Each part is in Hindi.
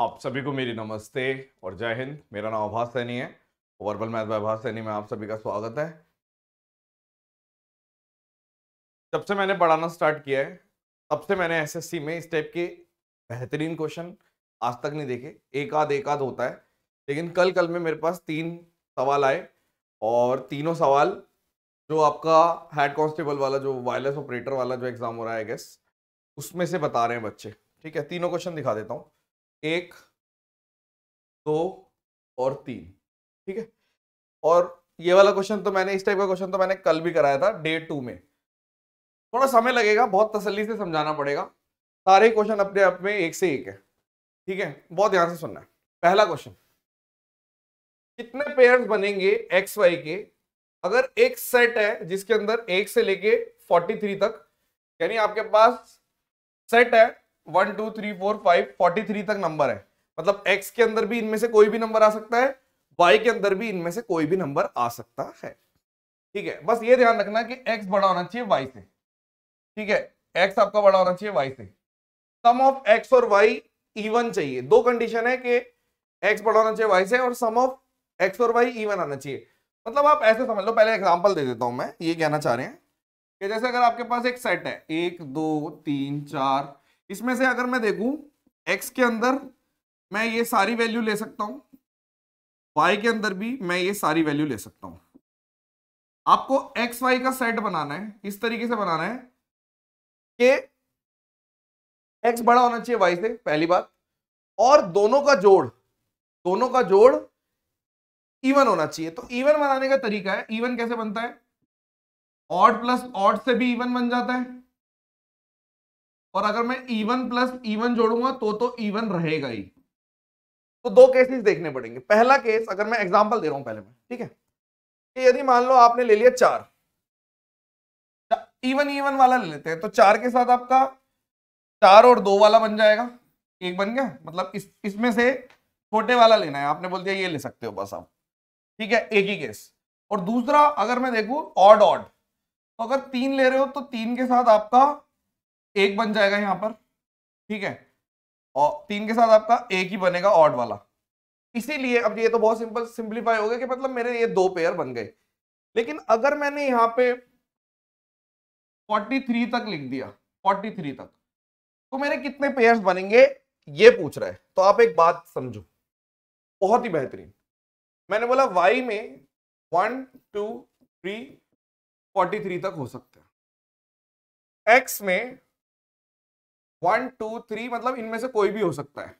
आप सभी को मेरी नमस्ते और जय हिंद मेरा नाम आभास सैनी है वर्बल मैथ बाय आभास सैनी में आप सभी का स्वागत है जब से मैंने पढ़ाना स्टार्ट किया है तब से मैंने एसएससी में इस टाइप के बेहतरीन क्वेश्चन आज तक नहीं देखे एक आध एक आध होता है लेकिन कल कल में मेरे पास तीन सवाल आए और तीनों सवाल जो आपका हेड कॉन्स्टेबल वाला जो वायरलेस ऑपरेटर वाला जो एग्जाम हो रहा है गेस उसमें से बता रहे हैं बच्चे ठीक है तीनों क्वेश्चन दिखा देता हूँ एक दो और तीन ठीक है और ये वाला क्वेश्चन तो मैंने इस टाइप का क्वेश्चन तो मैंने कल भी कराया था डे टू में थोड़ा समय लगेगा बहुत तसल्ली से समझाना पड़ेगा सारे क्वेश्चन अपने आप में एक से एक है ठीक है बहुत ध्यान से सुनना है पहला क्वेश्चन कितने पेयर्स बनेंगे एक्स वाई के अगर एक सेट है जिसके अंदर एक से लेके 43 तक यानी आपके पास सेट है one two three four five forty three तक नंबर है मतलब x के अंदर भी इनमें से कोई भी नंबर आ सकता है y के अंदर भी इनमें से कोई भी नंबर आ सकता है ठीक है बस ये ध्यान रखना कि x बड़ा होना चाहिए y से ठीक है x आपका बड़ा होना चाहिए y से सम ऑफ x और y इवन चाहिए दो कंडीशन है कि x बड़ा होना चाहिए वाई से और सम ऑफ x और y इवन आना चाहिए मतलब आप ऐसे समझ लो पहले एग्जाम्पल दे देता हूं मैं ये कहना चाह रहे हैं कि जैसे अगर आपके पास एक सेट है एक दो तीन चार इसमें से अगर मैं देखूं एक्स के अंदर मैं ये सारी वैल्यू ले सकता हूं वाई के अंदर भी मैं ये सारी वैल्यू ले सकता हूं आपको एक्स वाई का सेट बनाना है इस तरीके से बनाना है कि एक्स बड़ा होना चाहिए वाई से पहली बात और दोनों का जोड़ दोनों का जोड़ इवन होना चाहिए तो इवन बनाने का तरीका है इवन कैसे बनता है ऑड प्लस ऑड से भी इवन बन जाता है और अगर मैं इवन प्लस इवन जोड़ूंगा तो तो इवन रहेगा ही तो दो केसेस देखने पड़ेंगे पहला केस अगर मैं एग्जांपल दे रहा हूं पहले में ठीक है कि यदि मान लो आपने ले लिया चार इवन इवन वाला ले लेते हैं तो चार के साथ आपका चार और दो वाला बन जाएगा एक बन गया मतलब इस इसमें से छोटे वाला लेना है आपने बोल दिया ये ले सकते हो बस आप ठीक है एक ही केस और दूसरा अगर मैं देखू ऑड ऑड तो अगर तीन ले रहे हो तो तीन के साथ आपका एक बन जाएगा यहां पर ठीक है और तीन के साथ आपका एक ही बनेगा ऑड वाला इसीलिए अब ये तो बहुत सिंपल सिंप्लीफाई हो गया कि मतलब मेरे ये दो पेयर बन गए लेकिन अगर मैंने यहां पे 43 तक लिख दिया 43 तक तो मेरे कितने पेयर्स बनेंगे ये पूछ रहा है तो आप एक बात समझो बहुत ही बेहतरीन मैंने बोला वाई में one two three forty three तक हो सकता है एक्स में वन टू थ्री मतलब इनमें से कोई भी हो सकता है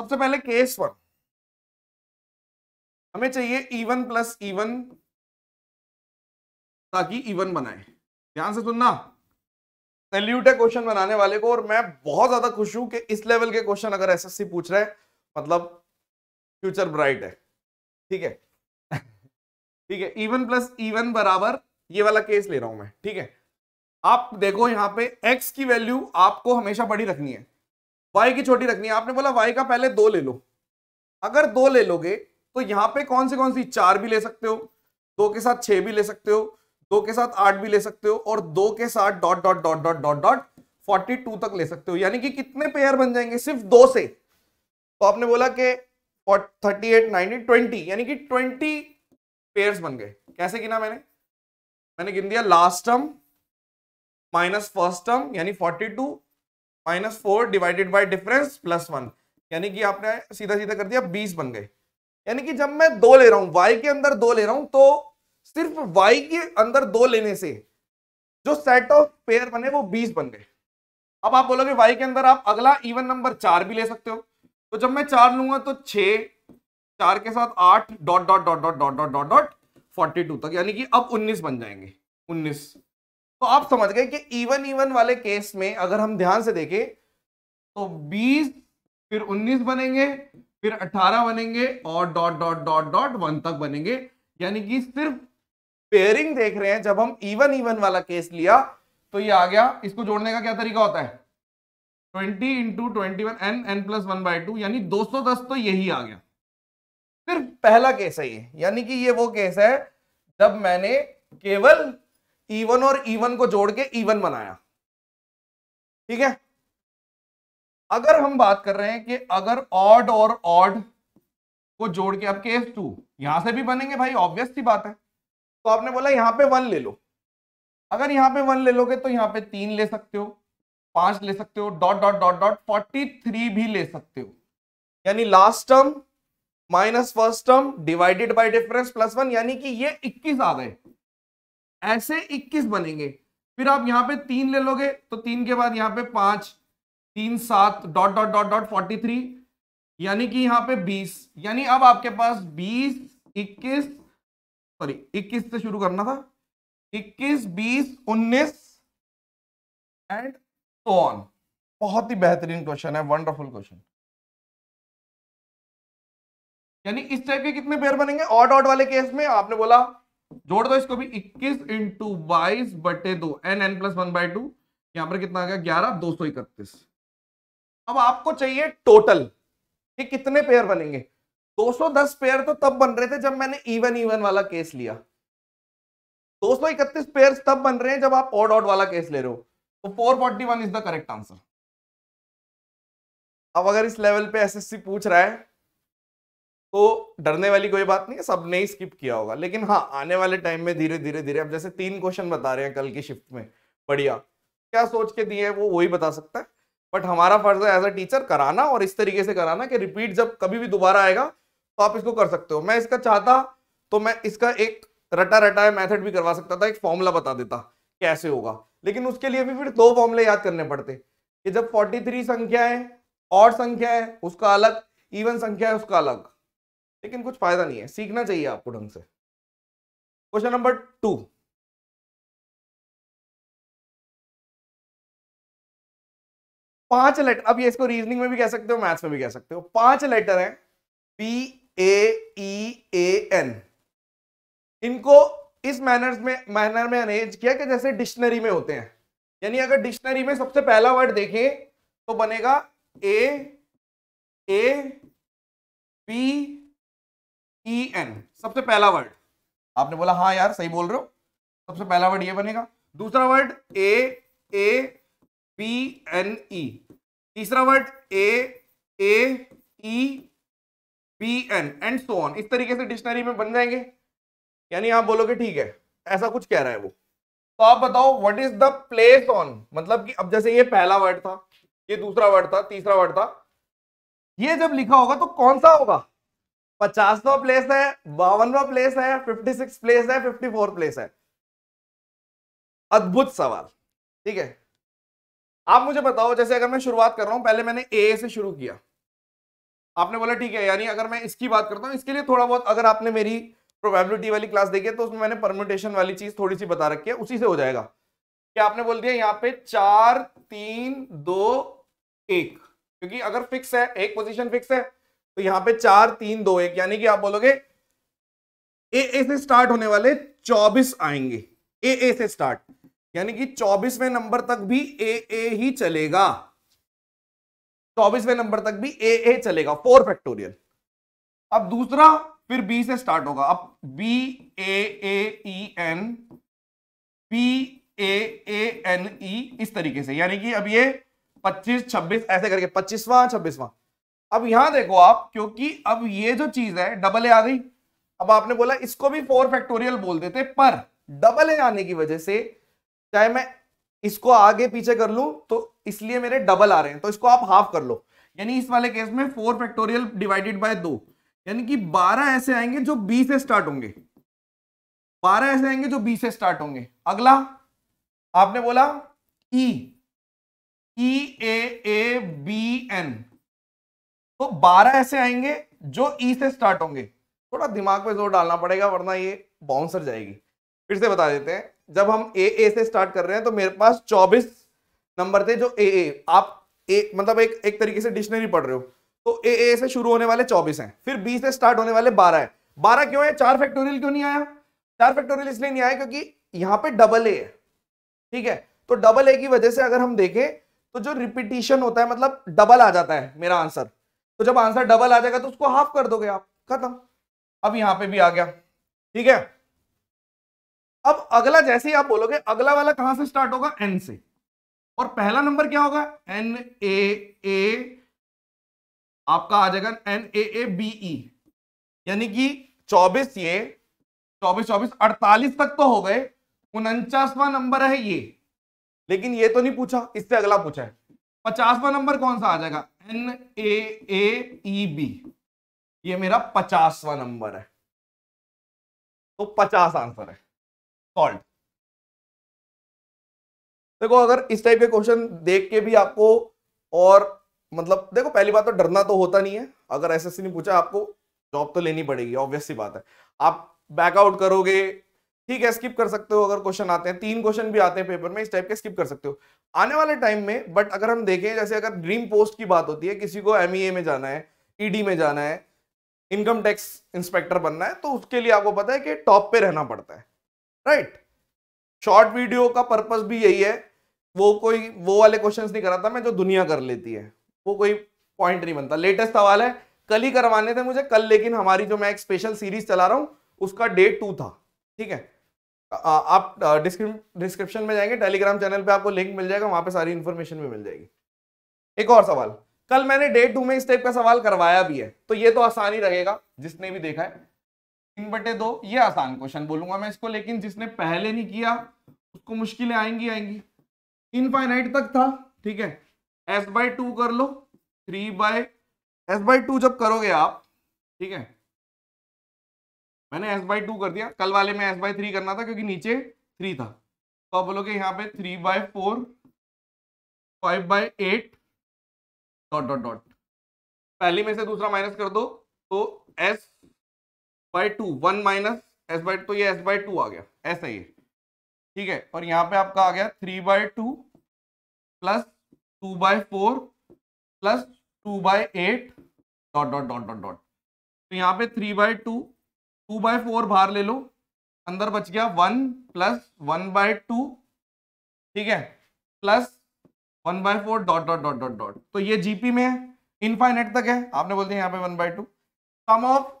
सबसे पहले केस वन हमें चाहिए इवन प्लस इवन ताकि इवन बनाए ध्यान से सुनना सेल्यूट है क्वेश्चन बनाने वाले को और मैं बहुत ज्यादा खुश हूं कि इस लेवल के क्वेश्चन अगर एसएससी पूछ रहे मतलब फ्यूचर ब्राइट है ठीक है ठीक है इवन प्लस इवन बराबर ये वाला केस ले रहा हूं मैं ठीक है आप देखो यहाँ पे x की वैल्यू आपको हमेशा बड़ी रखनी है y की छोटी रखनी है आपने बोला y का पहले दो ले लो अगर दो ले लोगे तो यहाँ पे कौन से कौन सी चार भी ले सकते हो दो के साथ छह भी ले सकते हो दो के साथ आठ भी ले सकते हो और दो के साथ dot dot dot dot dot dot forty two तक ले सकते हो यानी कि कितने पेयर बन जाएंगे सिर्फ दो से तो आपने बोला कि थर्टी एट नाइनटी ट्वेंटी यानी कि ट्वेंटी पेयर्स बन गए कैसे गिना मैंने मैंने गिन दिया last term minus first term यानी forty two minus four divided by difference plus one यानी कि आपने सीधा सीधा कर दिया बीस बन गए यानी कि जब मैं दो ले रहा हूं वाई के अंदर दो ले रहा हूं तो सिर्फ वाई के अंदर दो लेने से जो सेट ऑफ पेयर बने वो बीस बन गए अब आप बोलोगे वाई के अंदर आप अगला इवन नंबर चार भी ले सकते हो तो जब मैं चार लूंगा तो छ चार के साथ आठ dot dot dot dot dot dot dot dot forty two तक यानी कि अब उन्नीस बन जाएंगे उन्नीस तो आप समझ गए कि इवन इवन वाले केस में अगर हम ध्यान से देखें तो 20 फिर 19 बनेंगे फिर 18 बनेंगे और dot dot dot dot one तक बनेंगे यानी कि सिर्फ पेयरिंग देख रहे हैं जब हम इवन इवन वाला केस लिया तो ये आ गया इसको जोड़ने का क्या तरीका होता है 20 into twenty one n n plus one by two यानी दो तो यही आ गया सिर्फ पहला केस है ये यानी कि ये वो केस है जब मैंने केवल इवन और इवन को जोड़ के इवन बनाया ठीक है अगर हम बात कर रहे हैं कि अगर ऑड और ऑड को जोड़ के आप केस टू यहां से भी बनेंगे भाई ऑब्वियस सी बात है तो आपने बोला यहां पे वन ले लो अगर यहां पे वन ले लोगे तो यहां पे तीन ले सकते हो पांच ले सकते हो dot dot dot dot forty three भी ले सकते हो यानी last term minus first term divided by difference plus one यानी कि ये इक्कीस आ गए ऐसे 21 बनेंगे फिर आप यहां पे तीन ले लोगे तो तीन के बाद यहां पे पांच तीन सात dot dot dot dot forty three यानी कि यहां पे बीस यानी अब आपके पास बीस इक्कीस सॉरी 21 से शुरू करना था इक्कीस बीस उन्नीस एंड सो ऑन बहुत ही बेहतरीन क्वेश्चन है वंडरफुल क्वेश्चन यानी इस टाइप के कितने पेयर बनेंगे ऑड ऑड वाले केस में आपने बोला जोड़ दो इसको भी 21 इंटू बाईस बटे दो n n plus one by two यहां पर कितना आ गया ग्यारह दो सौ इकतीस अब आपको चाहिए टोटल ये कितने पेयर बनेंगे 210 पेयर तो तब बन रहे थे जब मैंने इवन इवन वाला केस लिया 231 पेयर तब बन रहे हैं जब आप ऑड ऑड वाला केस ले रहे हो तो 441 इज द करेक्ट आंसर अब अगर इस लेवल पे एसएससी पूछ रहा है तो डरने वाली कोई बात नहीं है सबने ही स्किप किया होगा लेकिन हाँ आने वाले टाइम में धीरे धीरे धीरे अब जैसे तीन क्वेश्चन बता रहे हैं कल की शिफ्ट में बढ़िया क्या सोच के दिए हैं वो वही बता सकता है बट हमारा फर्ज है एज अ टीचर कराना और इस तरीके से कराना कि रिपीट जब कभी भी दोबारा आएगा तो आप इसको कर सकते हो मैं इसका चाहता तो मैं इसका एक रटा रटा मेथड भी करवा सकता था एक फॉर्मूला बता देता कैसे होगा लेकिन उसके लिए भी फिर दो फॉर्मूले याद करने पड़ते कि जब 43 संख्या है और संख्या है उसका अलग इवन संख्या है उसका अलग लेकिन कुछ फायदा नहीं है सीखना चाहिए आपको ढंग से क्वेश्चन नंबर टू पांच लेटर अब ये इसको रीजनिंग में भी कह सकते हो मैथ्स में भी कह सकते हो पांच लेटर हैं P A E A N इनको इस मैनर में मैनर में अरेंज किया कि जैसे डिक्शनरी में होते हैं यानी अगर डिक्शनरी में सबसे पहला वर्ड देखें तो बनेगा A A P E e N सबसे पहला वर्ड आपने बोला हाँ यार सही बोल रहे हो सबसे पहला वर्ड ये बनेगा दूसरा word A A P N E तीसरा word A A E P N and so on इस तरीके से डिक्शनरी में बन जाएंगे यानी आप बोलोगे ठीक है ऐसा कुछ कह रहा है वो तो आप बताओ what is the place on मतलब कि अब जैसे ये पहला वर्ड था ये दूसरा वर्ड था तीसरा वर्ड था ये जब लिखा होगा तो कौन सा होगा पचासवा प्लेस है बावनवा प्लेस है फिफ्टी सिक्स प्लेस है फिफ्टी फोर प्लेस है अद्भुत सवाल ठीक है आप मुझे बताओ जैसे अगर मैं शुरुआत कर रहा हूं पहले मैंने ए से शुरू किया आपने बोला ठीक है यानी अगर मैं इसकी बात करता हूं इसके लिए थोड़ा बहुत अगर आपने मेरी प्रोबेबिलिटी वाली क्लास देखी है तो उसमें मैंने परम्यूटेशन वाली चीज थोड़ी सी बता रखी है उसी से हो जाएगा क्या आपने बोल दिया यहाँ पे चार तीन दो एक क्योंकि अगर फिक्स है एक पोजिशन फिक्स है तो यहां पे चार तीन दो एक यानी कि आप बोलोगे ए ए से स्टार्ट होने वाले चौबीस आएंगे ए ए से स्टार्ट यानी कि चौबीसवें नंबर तक भी ए ए ही चलेगा चौबीसवें नंबर तक भी ए ए चलेगा फोर फैक्टोरियल अब दूसरा फिर बी से स्टार्ट होगा अब B A A E N P A A N E इस तरीके से यानी कि अब ये 25 26 ऐसे करके 25वां 26वां अब यहां देखो आप क्योंकि अब ये जो चीज है डबल ए आ गई अब आपने बोला इसको भी फोर फैक्टोरियल बोल देते पर डबल ए आने की वजह से चाहे मैं इसको आगे पीछे कर लू तो इसलिए मेरे डबल आ रहे हैं तो इसको आप हाफ कर लो यानी इस वाले केस में फोर फैक्टोरियल डिवाइडेड बाय दो यानी कि बारह ऐसे आएंगे जो बी से स्टार्ट होंगे बारह ऐसे आएंगे जो बी से स्टार्ट होंगे अगला आपने बोला ई ई ए ए बी एन तो 12 ऐसे आएंगे जो ई e से स्टार्ट होंगे थोड़ा दिमाग पे जोर डालना पड़ेगा वरना ये बाउंसर जाएगी फिर से बता देते हैं जब हम ए ए से स्टार्ट कर रहे हैं तो मेरे पास 24 नंबर थे जो ए ए आप ए मतलब एक एक तरीके से डिक्शनरी पढ़ रहे हो तो ए ए से शुरू होने वाले 24 हैं फिर बी से स्टार्ट होने वाले 12 है 12 क्यों है चार फैक्टोरियल क्यों नहीं आया चार फैक्टोरियल इसलिए नहीं आया क्योंकि यहाँ पे डबल ए है ठीक है तो डबल ए की वजह से अगर हम देखें तो जो रिपीटिशन होता है मतलब डबल आ जाता है मेरा आंसर तो जब आंसर डबल आ जाएगा तो उसको हाफ कर दोगे आप खत्म अब यहां पे भी आ गया ठीक है अब अगला जैसे ही आप बोलोगे अगला वाला कहां से स्टार्ट होगा एन से और पहला नंबर क्या होगा एन ए ए आपका आ जाएगा N A A B E यानी कि 24 ये 24 24 48 तक तो हो गए उनचासवा नंबर है ये लेकिन ये तो नहीं पूछा इससे अगला पूछा है पचासवा नंबर कौन सा आ जाएगा एन ए ए बी ये मेरा पचासवा नंबर है तो पचास आंसर है सॉल्ट देखो अगर इस टाइप के क्वेश्चन देख के भी आपको और मतलब देखो पहली बात तो डरना तो होता नहीं है अगर एसएससी ने पूछा आपको जॉब तो लेनी पड़ेगी ऑब्वियस सी बात है आप बैकआउट करोगे ठीक है स्किप कर सकते हो अगर क्वेश्चन आते हैं तीन क्वेश्चन भी आते हैं पेपर में इस टाइप के स्किप कर सकते हो आने वाले टाइम में बट अगर हम देखें जैसे अगर ड्रीम पोस्ट की बात होती है किसी को एम e में जाना है ईडी e में जाना है इनकम टैक्स इंस्पेक्टर बनना है तो उसके लिए आपको पता है कि टॉप पे रहना पड़ता है राइट शॉर्ट वीडियो का पर्पज भी यही है वो कोई वो वाले क्वेश्चन नहीं कराता मैं जो दुनिया कर लेती है वो कोई पॉइंट नहीं बनता लेटेस्ट सवाल है कल ही करवाने थे मुझे कल लेकिन हमारी जो मैं एक स्पेशल सीरीज चला रहा हूँ उसका डेट टू था ठीक है आप डिस्क्रिप्शन में जाएंगे टेलीग्राम चैनल पे आपको लिंक मिल जाएगा वहां पे सारी इन्फॉर्मेशन भी मिल जाएगी एक और सवाल कल मैंने डे टू में इस टाइप का सवाल करवाया भी है तो ये तो आसान ही रहेगा जिसने भी देखा है तीन बटे दो ये आसान क्वेश्चन बोलूंगा मैं इसको लेकिन जिसने पहले नहीं किया उसको मुश्किलें आएंगी आएंगी इनफाइनाइट तक था ठीक है एस बाई टू कर लो three by S by two जब करोगे आप ठीक है मैंने एस बाई टू कर दिया कल वाले में एस बाई थ्री करना था क्योंकि नीचे थ्री था तो आप बोलोगे यहाँ पे three by four five by eight dot dot dot पहली में से दूसरा माइनस कर दो तो S by two one minus S by तो ये एस बाई टू आ गया ऐसा ही ठीक है और यहाँ पे आपका आ गया three by two plus two by four plus two by eight dot dot dot dot dot तो यहाँ पे three by two two by four बाहर ले लो अंदर बच गया one plus one by two ठीक है plus one by four dot dot dot dot dot तो ये जीपी में है इनफाइनेट तक है आपने बोलते हैं यहाँ पे one by two sum of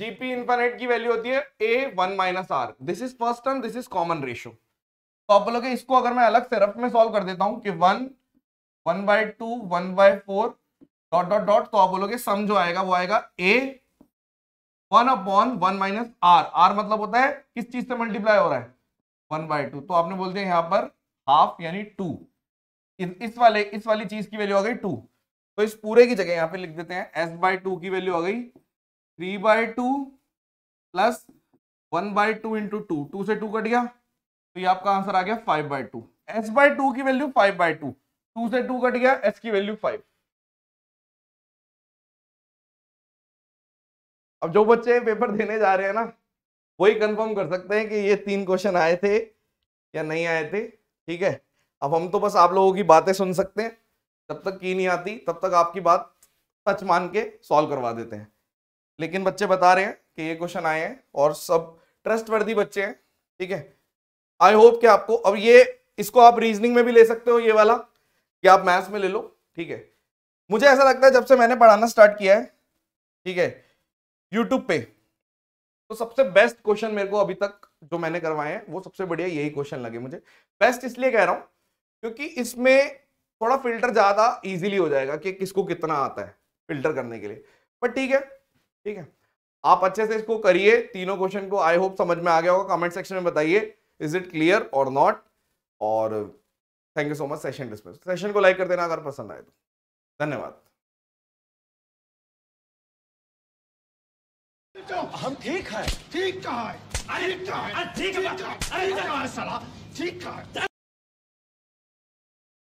GP infinite की वैल्यू होती है A one minus R this is first term this is common ratio तो आप बोलोगे इसको अगर मैं अलग से रफ में सॉल्व कर देता हूँ कि one one by two one by four dot dot dot तो आप बोलोगे सम जो आएगा वो आएगा A one upon one minus R R मतलब होता है किस चीज से मल्टीप्लाई हो रहा है वन बाय टू तो आपने बोल दिया यहां पर हाफ यानी टू इस वाले इस वाली चीज की वैल्यू आ गई टू तो इस पूरे की जगह यहां पे लिख देते हैं एस बाय टू की वैल्यू आ गई three by two plus one by two into two two से टू कट गया तो ये आपका आंसर आ गया five by two S by two की value five by two two से टू कट गया एस की वैल्यू फाइव अब जो बच्चे पेपर देने जा रहे हैं ना वही कंफर्म कर सकते हैं कि ये तीन क्वेश्चन आए थे या नहीं आए थे ठीक है अब हम तो बस आप लोगों की बातें सुन सकते हैं तब तक की नहीं आती तब तक आपकी बात सच मान के सॉल्व करवा देते हैं लेकिन बच्चे बता रहे हैं कि ये क्वेश्चन आए हैं और सब ट्रस्ट वर्दी बच्चे हैं ठीक है आई होप कि आपको अब ये इसको आप रीजनिंग में भी ले सकते हो ये वाला कि आप मैथ्स में ले लो ठीक है मुझे ऐसा लगता है जब से मैंने पढ़ाना स्टार्ट किया है ठीक है यूट्यूब पे तो सबसे बेस्ट क्वेश्चन मेरे को अभी तक जो मैंने करवाए हैं वो सबसे बढ़िया यही क्वेश्चन लगे मुझे बेस्ट इसलिए कह रहा हूँ क्योंकि इसमें थोड़ा फिल्टर ज़्यादा इजीली हो जाएगा कि किसको कितना आता है फिल्टर करने के लिए बट ठीक है ठीक है आप अच्छे से इसको करिए तीनों क्वेश्चन को आई होप समझ में आ गया होगा कमेंट सेक्शन में बताइए इज इट क्लियर और नॉट और thank you so much session dismiss session को लाइक कर देना अगर पसंद आए तो धन्यवाद हम ठीक है ठीक कहा है अरे ठीक कहा अरे ठीक कहा साला ठीक कहा